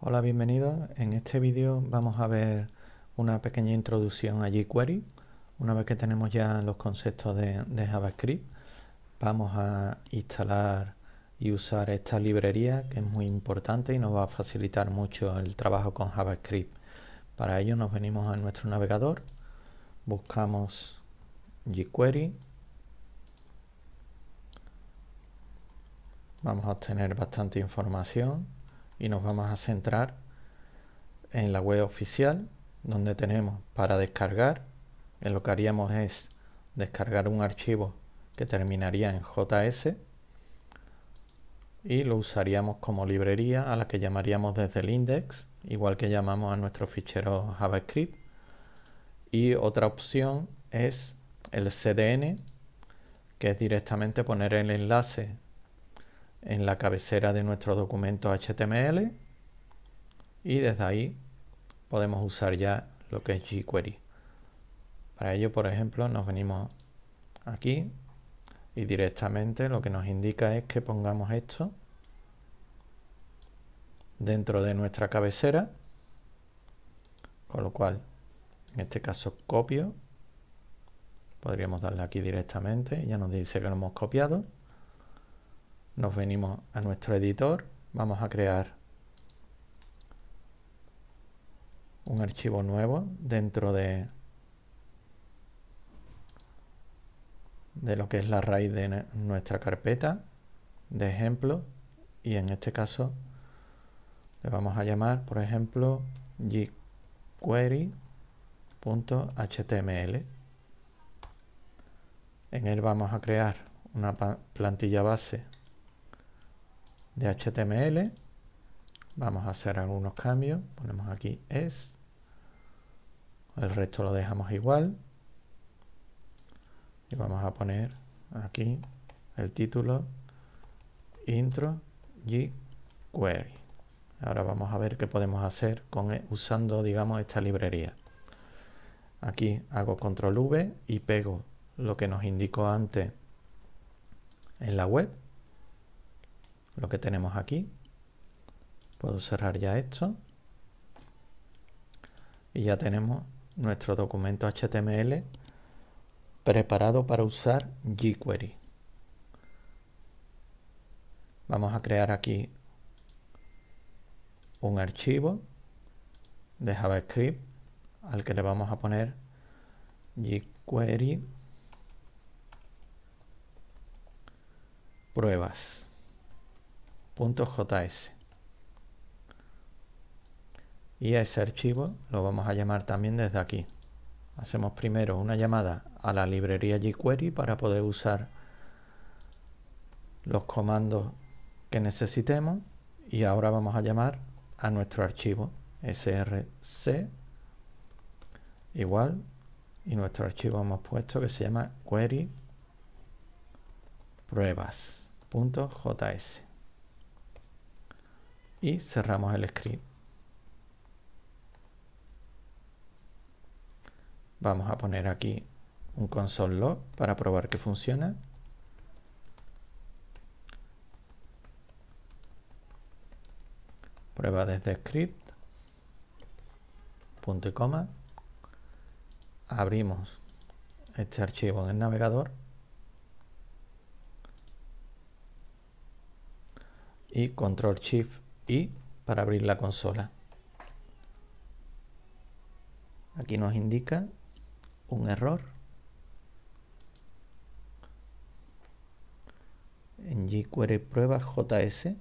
Hola, bienvenidos. En este vídeo vamos a ver una pequeña introducción a jQuery. Una vez que tenemos ya los conceptos de, de JavaScript, vamos a instalar y usar esta librería que es muy importante y nos va a facilitar mucho el trabajo con JavaScript. Para ello nos venimos a nuestro navegador, buscamos jQuery, vamos a obtener bastante información y nos vamos a centrar en la web oficial donde tenemos para descargar en lo que haríamos es descargar un archivo que terminaría en JS y lo usaríamos como librería a la que llamaríamos desde el index, igual que llamamos a nuestro fichero JavaScript. Y otra opción es el CDN, que es directamente poner el enlace en la cabecera de nuestro documento HTML y desde ahí podemos usar ya lo que es jQuery. Para ello, por ejemplo, nos venimos aquí y directamente lo que nos indica es que pongamos esto dentro de nuestra cabecera, con lo cual en este caso copio, podríamos darle aquí directamente, ya nos dice que lo hemos copiado nos venimos a nuestro editor, vamos a crear un archivo nuevo dentro de, de lo que es la raíz de nuestra carpeta de ejemplo y en este caso le vamos a llamar por ejemplo jQuery.html en él vamos a crear una plantilla base de HTML. Vamos a hacer algunos cambios. Ponemos aquí es. El resto lo dejamos igual. Y vamos a poner aquí el título intro jQuery. Ahora vamos a ver qué podemos hacer con, e, usando, digamos, esta librería. Aquí hago control V y pego lo que nos indicó antes en la web lo que tenemos aquí. Puedo cerrar ya esto. Y ya tenemos nuestro documento HTML preparado para usar jQuery. Vamos a crear aquí un archivo de JavaScript al que le vamos a poner jQuery pruebas. .js y a ese archivo lo vamos a llamar también desde aquí hacemos primero una llamada a la librería jQuery para poder usar los comandos que necesitemos y ahora vamos a llamar a nuestro archivo src igual y nuestro archivo hemos puesto que se llama query pruebas.js y cerramos el script. Vamos a poner aquí un console log para probar que funciona. Prueba desde script. Punto y coma. Abrimos este archivo en el navegador. Y control shift y para abrir la consola. Aquí nos indica un error en jQuery prueba JS.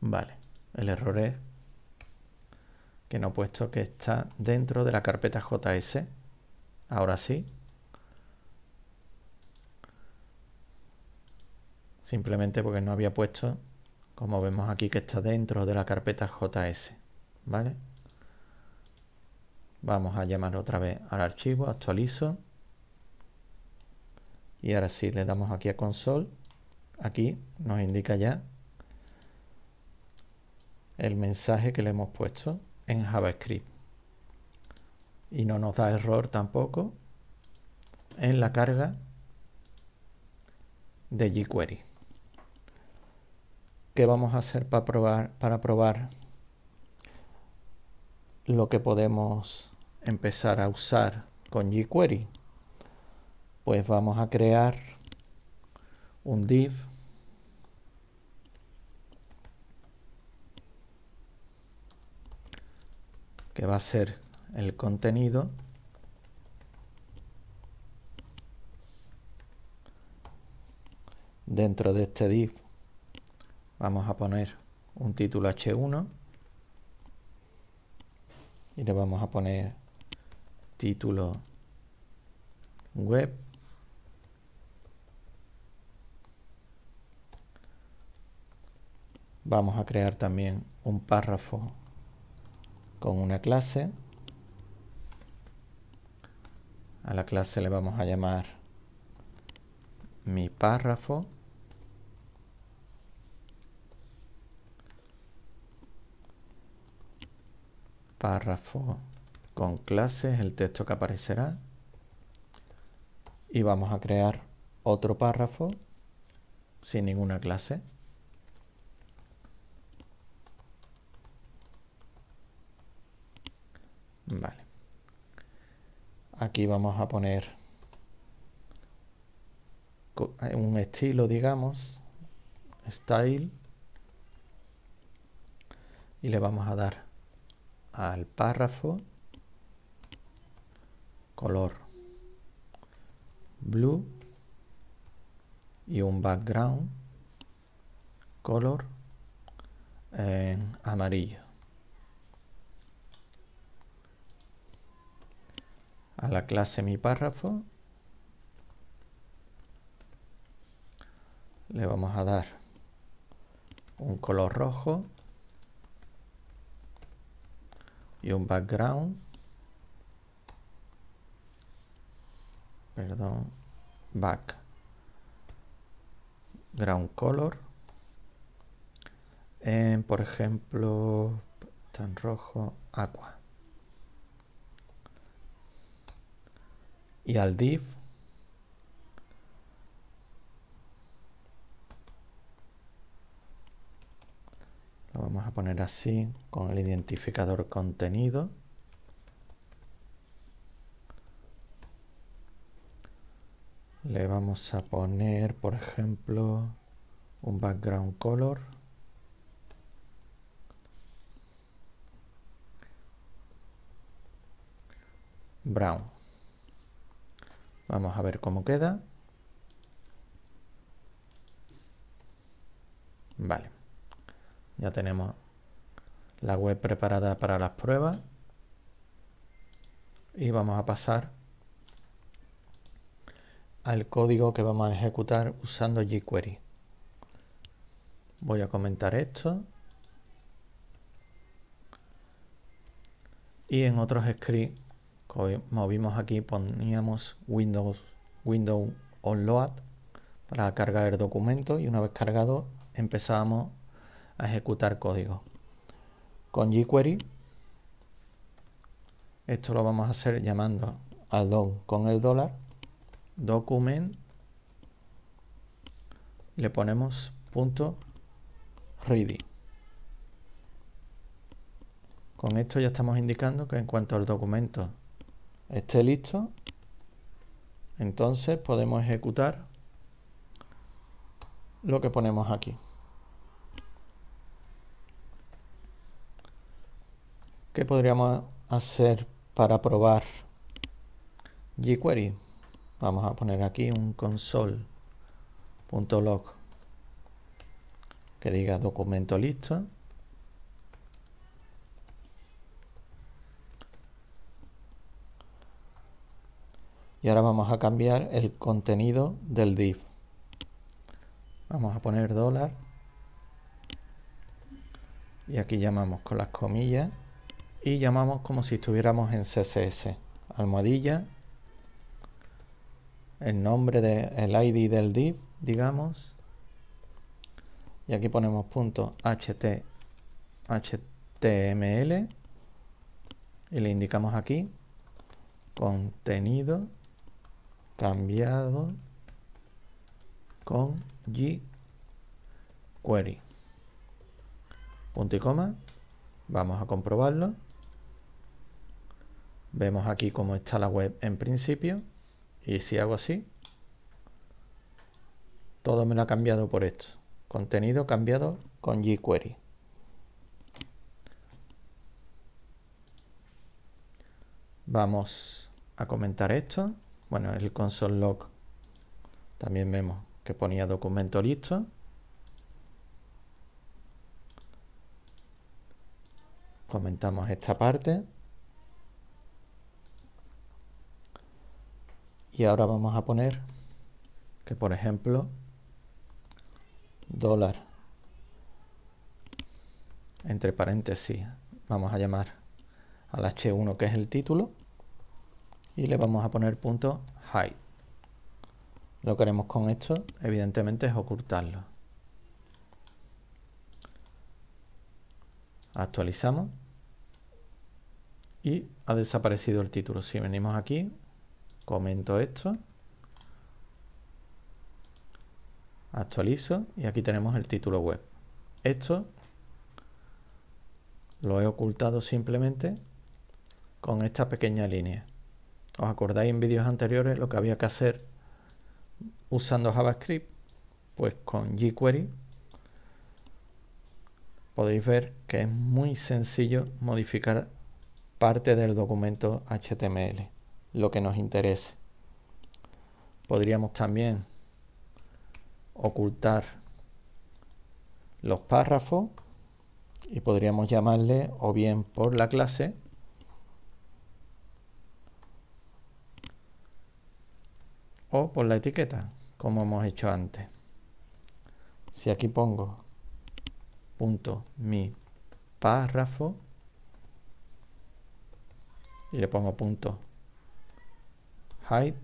Vale, el error es que no he puesto que está dentro de la carpeta JS. Ahora sí. Simplemente porque no había puesto, como vemos aquí, que está dentro de la carpeta JS. ¿Vale? Vamos a llamar otra vez al archivo, actualizo. Y ahora sí, le damos aquí a console. Aquí nos indica ya el mensaje que le hemos puesto en JavaScript. Y no nos da error tampoco en la carga de jQuery. ¿Qué vamos a hacer para probar, para probar lo que podemos empezar a usar con jQuery? Pues vamos a crear un div que va a ser el contenido dentro de este div vamos a poner un título h1 y le vamos a poner título web vamos a crear también un párrafo con una clase. A la clase le vamos a llamar mi párrafo. Párrafo con es el texto que aparecerá. Y vamos a crear otro párrafo sin ninguna clase. Vale. Aquí vamos a poner eh, un estilo, digamos, style, y le vamos a dar al párrafo color blue y un background color en amarillo. a la clase mi párrafo. Le vamos a dar un color rojo y un background. Perdón, back ground color en por ejemplo tan rojo agua y al div lo vamos a poner así con el identificador contenido le vamos a poner por ejemplo un background color brown Vamos a ver cómo queda. Vale. Ya tenemos la web preparada para las pruebas. Y vamos a pasar al código que vamos a ejecutar usando jQuery. Voy a comentar esto. Y en otros scripts movimos aquí, poníamos Windows, on Onload para cargar el documento y una vez cargado empezamos a ejecutar código. Con jQuery esto lo vamos a hacer llamando al DOM con el dólar document le ponemos punto ready con esto ya estamos indicando que en cuanto al documento esté listo, entonces podemos ejecutar lo que ponemos aquí. ¿Qué podríamos hacer para probar jQuery? Vamos a poner aquí un console.log que diga documento listo. y ahora vamos a cambiar el contenido del div vamos a poner dólar y aquí llamamos con las comillas y llamamos como si estuviéramos en CSS almohadilla el nombre del de, ID del div digamos y aquí ponemos punto html y le indicamos aquí contenido cambiado con jQuery. Punto y coma. Vamos a comprobarlo. Vemos aquí cómo está la web en principio. Y si hago así, todo me lo ha cambiado por esto. Contenido cambiado con jQuery. Vamos a comentar esto. Bueno, el console log también vemos que ponía documento listo. Comentamos esta parte. Y ahora vamos a poner que, por ejemplo, dólar entre paréntesis, vamos a llamar al H1 que es el título y le vamos a poner punto hide. Lo que haremos con esto, evidentemente, es ocultarlo. Actualizamos y ha desaparecido el título. Si venimos aquí, comento esto, actualizo y aquí tenemos el título web. Esto lo he ocultado simplemente con esta pequeña línea. ¿Os acordáis en vídeos anteriores lo que había que hacer usando JavaScript? Pues con jQuery podéis ver que es muy sencillo modificar parte del documento HTML, lo que nos interese. Podríamos también ocultar los párrafos y podríamos llamarle o bien por la clase o por la etiqueta, como hemos hecho antes. Si aquí pongo punto mi párrafo y le pongo punto hide,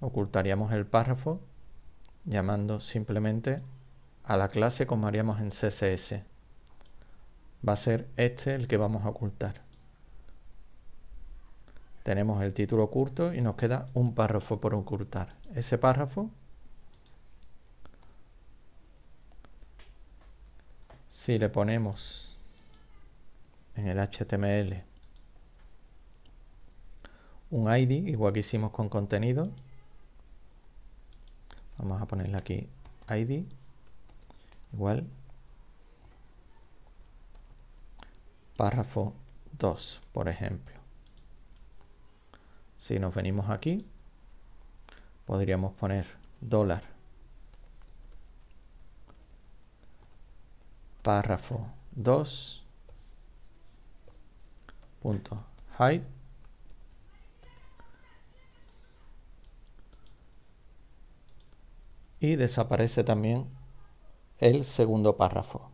ocultaríamos el párrafo llamando simplemente a la clase como haríamos en CSS. Va a ser este el que vamos a ocultar. Tenemos el título curto y nos queda un párrafo por ocultar. Ese párrafo si le ponemos en el HTML un ID, igual que hicimos con contenido, vamos a ponerle aquí ID, igual párrafo 2, por ejemplo. Si nos venimos aquí, podríamos poner dólar, párrafo 2, punto height, y desaparece también el segundo párrafo.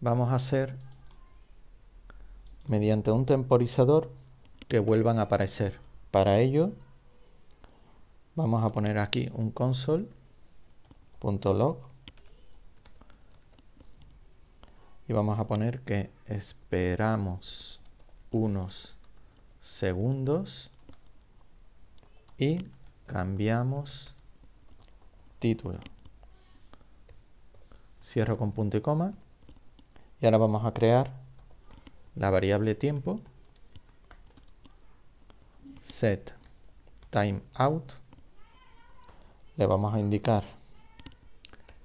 Vamos a hacer mediante un temporizador que vuelvan a aparecer. Para ello, vamos a poner aquí un console.log y vamos a poner que esperamos unos segundos y cambiamos título. Cierro con punto y coma. Y ahora vamos a crear la variable tiempo set timeout le vamos a indicar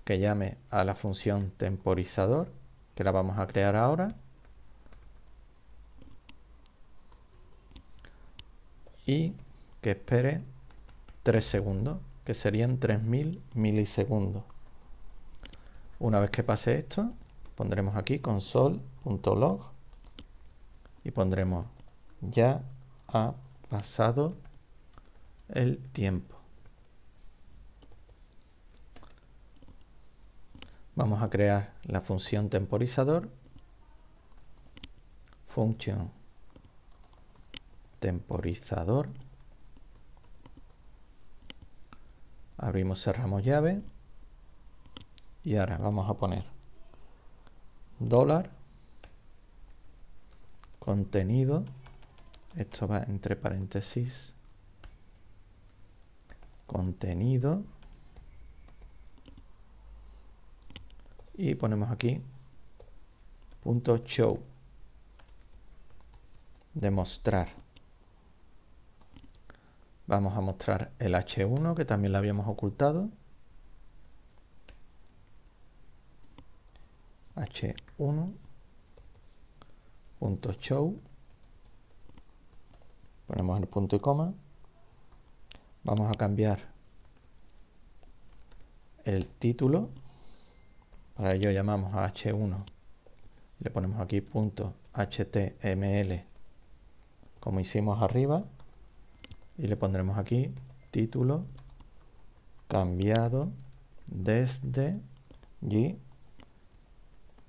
que llame a la función temporizador que la vamos a crear ahora y que espere 3 segundos que serían 3000 milisegundos una vez que pase esto pondremos aquí console.log y pondremos ya a pasado el tiempo. Vamos a crear la función temporizador. Función temporizador. Abrimos, cerramos llave. Y ahora vamos a poner dólar contenido esto va entre paréntesis, contenido, y ponemos aquí punto show, demostrar. Vamos a mostrar el H1 que también lo habíamos ocultado. H1 punto show ponemos el punto y coma, vamos a cambiar el título, para ello llamamos a h1, le ponemos aquí punto html como hicimos arriba y le pondremos aquí título cambiado desde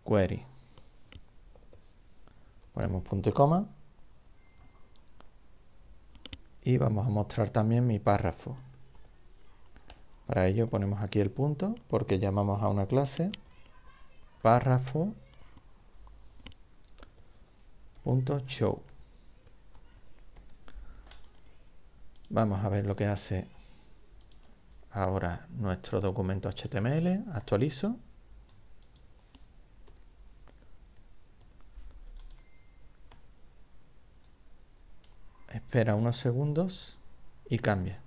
query Ponemos punto y coma y vamos a mostrar también mi párrafo. Para ello ponemos aquí el punto porque llamamos a una clase párrafo.show Vamos a ver lo que hace ahora nuestro documento HTML. Actualizo. Espera unos segundos y cambia.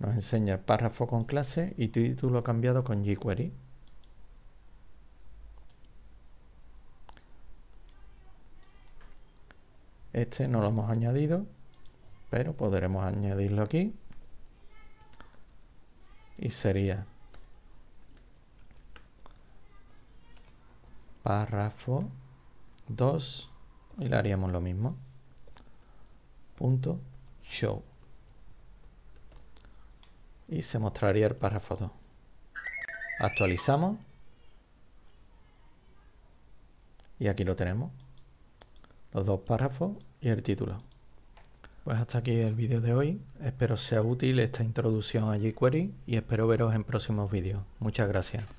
Nos enseña párrafo con clase y título cambiado con jQuery. Este no lo hemos añadido, pero podremos añadirlo aquí. Y sería párrafo 2 y le haríamos lo mismo. Punto show. Y se mostraría el párrafo 2. Actualizamos. Y aquí lo tenemos. Los dos párrafos y el título. Pues hasta aquí el vídeo de hoy. Espero sea útil esta introducción a jQuery y espero veros en próximos vídeos. Muchas gracias.